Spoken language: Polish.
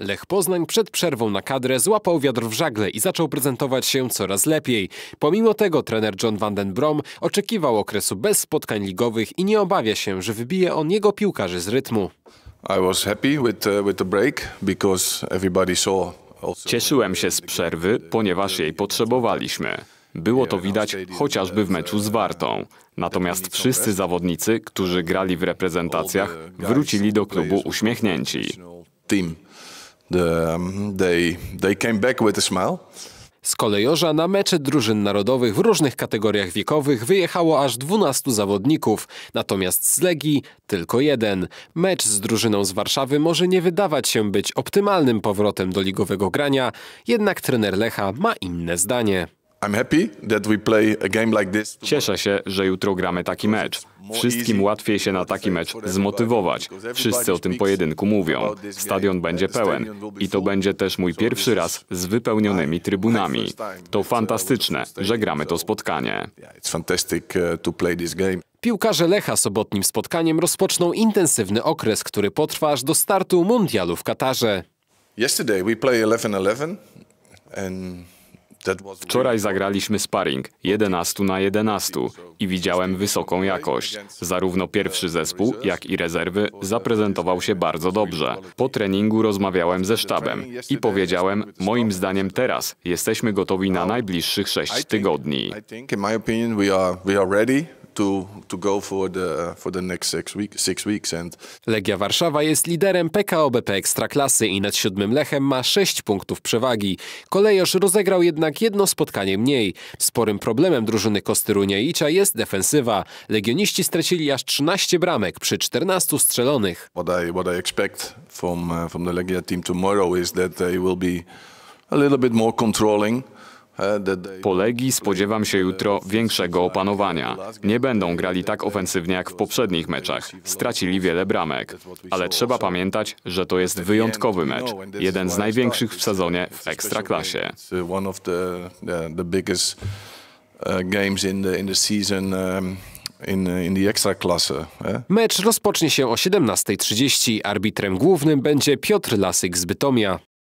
Lech Poznań przed przerwą na kadrę złapał wiatr w żagle i zaczął prezentować się coraz lepiej. Pomimo tego trener John van den Brom oczekiwał okresu bez spotkań ligowych i nie obawia się, że wybije on jego piłkarzy z rytmu. Cieszyłem się z przerwy, ponieważ jej potrzebowaliśmy. Było to widać chociażby w meczu z Wartą. Natomiast wszyscy zawodnicy, którzy grali w reprezentacjach, wrócili do klubu uśmiechnięci the, um, they, they came back with a smile. Z kolejorza na mecze drużyn narodowych w różnych kategoriach wiekowych wyjechało aż 12 zawodników, natomiast z Legii tylko jeden. Mecz z drużyną z Warszawy może nie wydawać się być optymalnym powrotem do ligowego grania, jednak trener Lecha ma inne zdanie. Cieszę się, że jutro gramy taki mecz. Wszystkim łatwiej się na taki mecz zmotywować. Wszyscy o tym pojedynku mówią. Stadion będzie pełen i to będzie też mój pierwszy raz z wypełnionymi trybunami. To fantastyczne, że gramy to spotkanie. Uh, Piłkarze Lecha sobotnim spotkaniem rozpoczną intensywny okres, który potrwa aż do startu mundialu w Katarze. Yesterday we play 11-11 and Wczoraj zagraliśmy sparring 11 na 11 i widziałem wysoką jakość. Zarówno pierwszy zespół, jak i rezerwy zaprezentował się bardzo dobrze. Po treningu rozmawiałem ze sztabem i powiedziałem, moim zdaniem teraz jesteśmy gotowi na najbliższych 6 tygodni to, Legia Warszawa jest liderem PKO BP Ekstraklasy i nad siódmym Lechem ma 6 punktów przewagi. Kolejorz rozegrał jednak jedno spotkanie mniej. Sporym problemem drużyny Kosty Kostyruniajicza jest defensywa. Legioniści stracili aż 13 bramek przy 14 strzelonych. What I, what I expect from, uh, from the Legia team tomorrow is that they will be a little bit more controlling. Polegi spodziewam się jutro większego opanowania. Nie będą grali tak ofensywnie jak w poprzednich meczach. Stracili wiele bramek. Ale trzeba pamiętać, że to jest wyjątkowy mecz. Jeden z największych w sezonie w Ekstraklasie. in, in the extra klasse. Eh? Mecz rozpocznie się o 17.30. Arbitrem głównym będzie Piotr Lasyk z Bytomia.